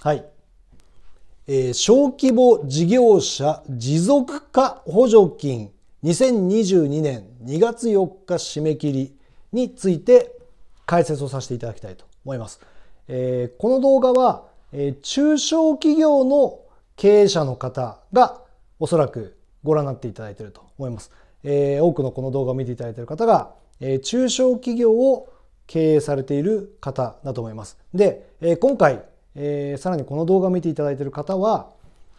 はい。えー、小規模事業者持続化補助金2022年2月4日締め切りについて解説をさせていただきたいと思います。えー、この動画は、えー、中小企業の経営者の方がおそらくご覧になっていただいていると思います。えー、多くのこの動画を見ていただいている方が、えー、中小企業を経営されている方だと思います。で、えー、今回えー、さらにこの動画を見ていただいている方は、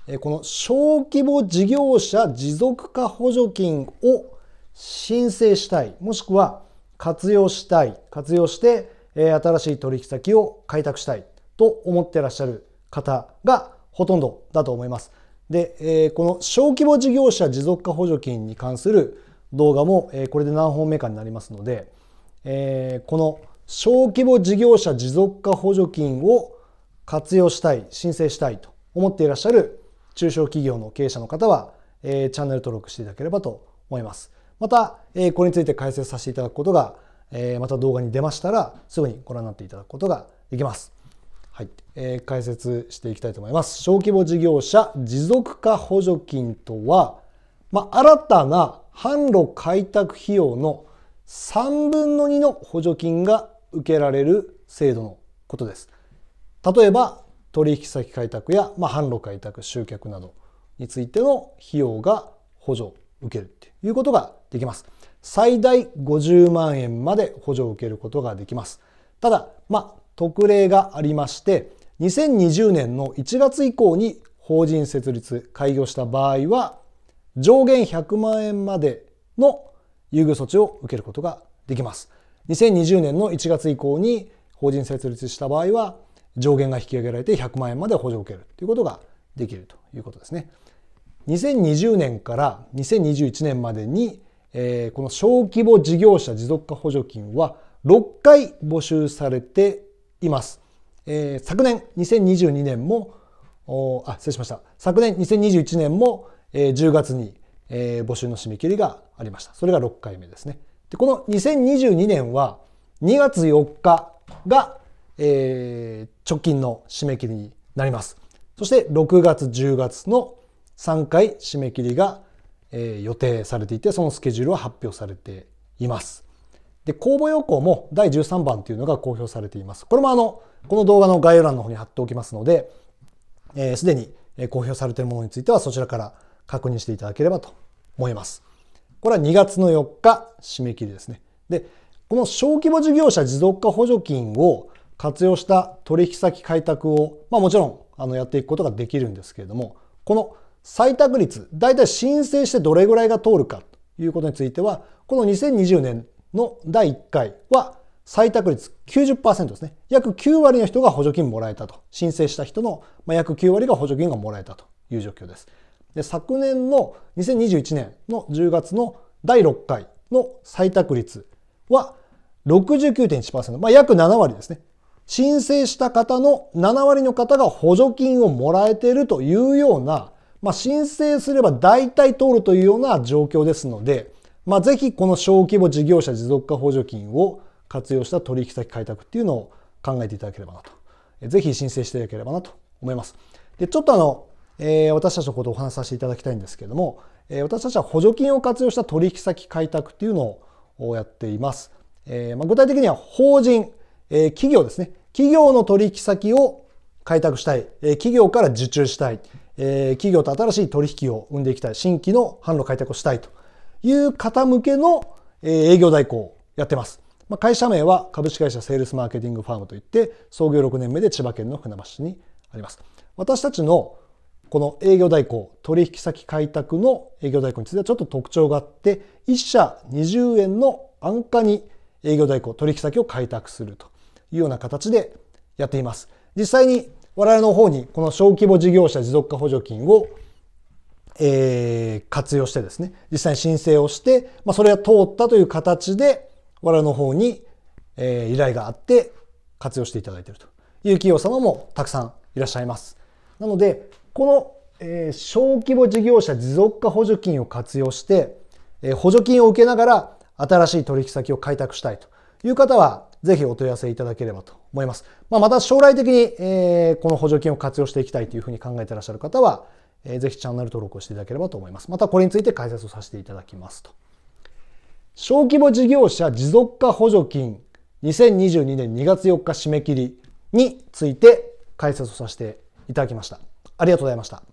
えー、この小規模事業者持続化補助金を申請したい、もしくは活用したい、活用して、えー、新しい取引先を開拓したいと思ってらっしゃる方がほとんどだと思います。で、えー、この小規模事業者持続化補助金に関する動画も、えー、これで何本目かになりますので、えー、この小規模事業者持続化補助金を活用したい、申請したいと思っていらっしゃる中小企業の経営者の方は、えー、チャンネル登録していただければと思います。また、えー、これについて解説させていただくことが、えー、また動画に出ましたら、すぐにご覧になっていただくことができます。はい、えー、解説していきたいと思います。小規模事業者持続化補助金とは、まあ、新たな販路開拓費用の3分の2の補助金が受けられる制度のことです。例えば取引先開拓や、まあ、販路開拓集客などについての費用が補助を受けるということができます最大50万円まで補助を受けることができますただ、まあ、特例がありまして2020年の1月以降に法人設立開業した場合は上限100万円までの優遇措置を受けることができます2020年の1月以降に法人設立した場合は上限が引き上げられて100万円まで補助を受けるということができるということですね。2020年から2021年までに、えー、この小規模事業者持続化補助金は6回募集されています。えー、昨年2022年もおあ失礼しました昨年2021年も、えー、10月に、えー、募集の締め切りがありましたそれが6回目ですねでこの2022年は2月4日がえー、直近の締め切りになります。そして6月、10月の3回締め切りが、えー、予定されていて、そのスケジュールは発表されています。で、公募要項も第13番というのが公表されています。これもあの、この動画の概要欄の方に貼っておきますので、す、えー、で、に公表されているものについてはそちらから確認していただければと思います。これは2月の4日締め切りですね。で、この小規模事業者持続化補助金を活用した取引先開拓を、まあ、もちろんあのやっていくことができるんですけれどもこの採択率大体申請してどれぐらいが通るかということについてはこの2020年の第1回は採択率90%ですね約9割の人が補助金もらえたと申請した人の約9割が補助金がもらえたという状況ですで昨年の2021年の10月の第6回の採択率は69.1%、まあ、約7割ですね申請した方の7割の方が補助金をもらえているというような、まあ、申請すれば大体通るというような状況ですので、まあ、ぜひこの小規模事業者持続化補助金を活用した取引先開拓っていうのを考えていただければなと。ぜひ申請していただければなと思います。で、ちょっとあの、えー、私たちのことをお話しさせていただきたいんですけれども、えー、私たちは補助金を活用した取引先開拓っていうのをやっています。えーまあ、具体的には法人、えー、企業ですね。企業の取引先を開拓したい、え企業から受注したい、え企業と新しい取引を生んでいきたい、新規の販路開拓をしたいという方向けの、え営業代行をやってます。ま会社名は株式会社セールスマーケティングファームといって創業6年目で千葉県の船橋市にあります。私たちのこの営業代行、取引先開拓の営業代行についてはちょっと特徴があって、1社20円の安価に営業代行、取引先を開拓すると。いうような形でやっています。実際に我々の方にこの小規模事業者持続化補助金を、えー、活用してですね、実際に申請をして、まあ、それが通ったという形で我々の方に、えー、依頼があって活用していただいているという企業様もたくさんいらっしゃいます。なので、この、えー、小規模事業者持続化補助金を活用して、えー、補助金を受けながら新しい取引先を開拓したいという方はぜひお問い合わせいただければと思います。まあ、また将来的に、えー、この補助金を活用していきたいというふうに考えていらっしゃる方は、えー、ぜひチャンネル登録をしていただければと思います。またこれについて解説をさせていただきますと。小規模事業者持続化補助金2022年2月4日締め切りについて解説をさせていただきました。ありがとうございました。